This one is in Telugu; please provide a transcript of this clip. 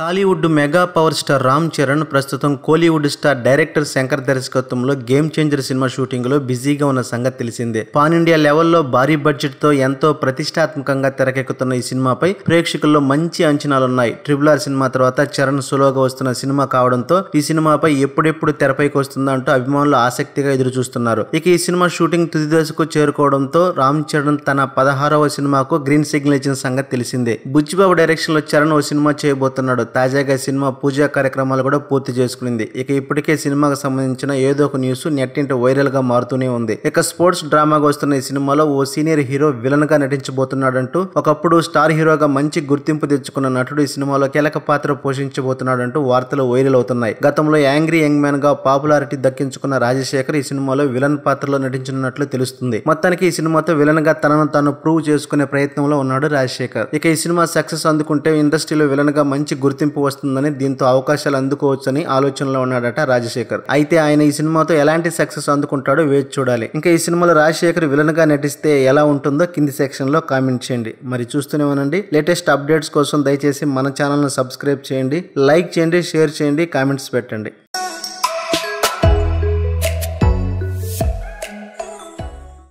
Tollywood mega power star Ram Charan ప్రస్తుతం కోలీవుడ్ స్టార్ డైరెక్టర్ శంకర్ దర్శకత్వంలో గేమ్ చేంజర్ సినిమా షూటింగ్ లో బిజీగా ఉన్న సంగతి తెలిసిందే పాన్ ఇండియా లెవెల్లో భారీ బడ్జెట్ తో ఎంతో ప్రతిష్టాత్మకంగా తెరకెక్కుతున్న ఈ సినిమాపై ప్రేక్షకుల్లో మంచి అంచనాలున్నాయి ట్రిపుల్ ఆర్ సినిమా తర్వాత చరణ్ సులోగా వస్తున్న సినిమా కావడంతో ఈ సినిమాపై ఎప్పుడెప్పుడు తెరపైకి వస్తుందా అంటూ అభిమానులు ఆసక్తిగా ఎదురుచూస్తున్నారు ఇక ఈ సినిమా షూటింగ్ తుది దశకు చేరుకోవడంతో రామ్ చరణ్ తన పదహారవ సినిమాకు గ్రీన్ సిగ్నల్ ఇచ్చిన సంగతి తెలిసిందే బుచ్చిబాబు లో చరణ్ ఓ సినిమా చేయబోతున్నాడు చేస్తున్నాడు తాజాగా సినిమా పూజా కార్యక్రమాలు కూడా పూర్తి చేసుకునింది ఇక ఇప్పటికే సినిమాకు సంబంధించిన ఏదో ఒక న్యూస్ నెట్టింటి వైరల్ గా మారుతూనే ఉంది ఇక స్పోర్ట్స్ డ్రామాగా వస్తున్న ఈ సినిమాలో ఓ సీనియర్ హీరో విలన్ గా నటించబోతున్నాడంటూ ఒకప్పుడు స్టార్ హీరోగా మంచి గుర్తింపు తెచ్చుకున్న నటుడు ఈ సినిమాలో కీలక పాత్ర పోషించబోతున్నాడంటూ వార్తలు వైరల్ అవుతున్నాయి గతంలో యాంగ్రీ యంగ్ మ్యాన్ గా పాపులారిటీ దక్కించుకున్న రాజశేఖర్ ఈ సినిమాలో విలన్ పాత్రలో నటించనున్నట్లు తెలుస్తుంది మొత్తానికి ఈ సినిమాతో విలన్ గా తనను తాను ప్రూవ్ చేసుకునే ప్రయత్నంలో ఉన్నాడు రాజశేఖర్ ఇక ఈ సినిమా సక్సెస్ అందుకుంటే ఇండస్ట్రీలో విలన్ గా మంచి గుర్తింపు వస్తుందని దీంతో అవకాశాలు అందుకోవచ్చని ఆలోచనలో ఉన్నాడట రాజశేఖర్ అయితే ఆయన ఈ సినిమాతో ఎలాంటి సక్సెస్ అందుకుంటాడో వేచి చూడాలి ఇంకా ఈ సినిమాలో రాజశేఖర్ విలన్ గా నటిస్తే ఎలా ఉంటుందో కింది సెక్షన్ లో కామెంట్ చేయండి మరి చూస్తూనే ఉండండి లేటెస్ట్ అప్డేట్స్ కోసం దయచేసి మన ఛానల్ను సబ్స్క్రైబ్ చేయండి లైక్ చేయండి షేర్ చేయండి కామెంట్స్ పెట్టండి